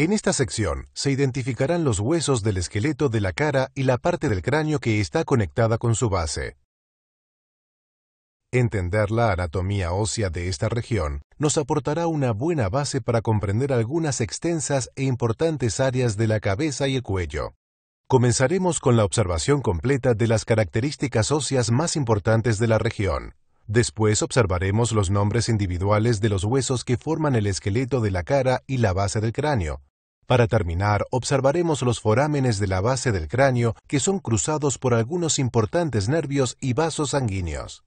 En esta sección se identificarán los huesos del esqueleto de la cara y la parte del cráneo que está conectada con su base. Entender la anatomía ósea de esta región nos aportará una buena base para comprender algunas extensas e importantes áreas de la cabeza y el cuello. Comenzaremos con la observación completa de las características óseas más importantes de la región. Después observaremos los nombres individuales de los huesos que forman el esqueleto de la cara y la base del cráneo, para terminar, observaremos los forámenes de la base del cráneo que son cruzados por algunos importantes nervios y vasos sanguíneos.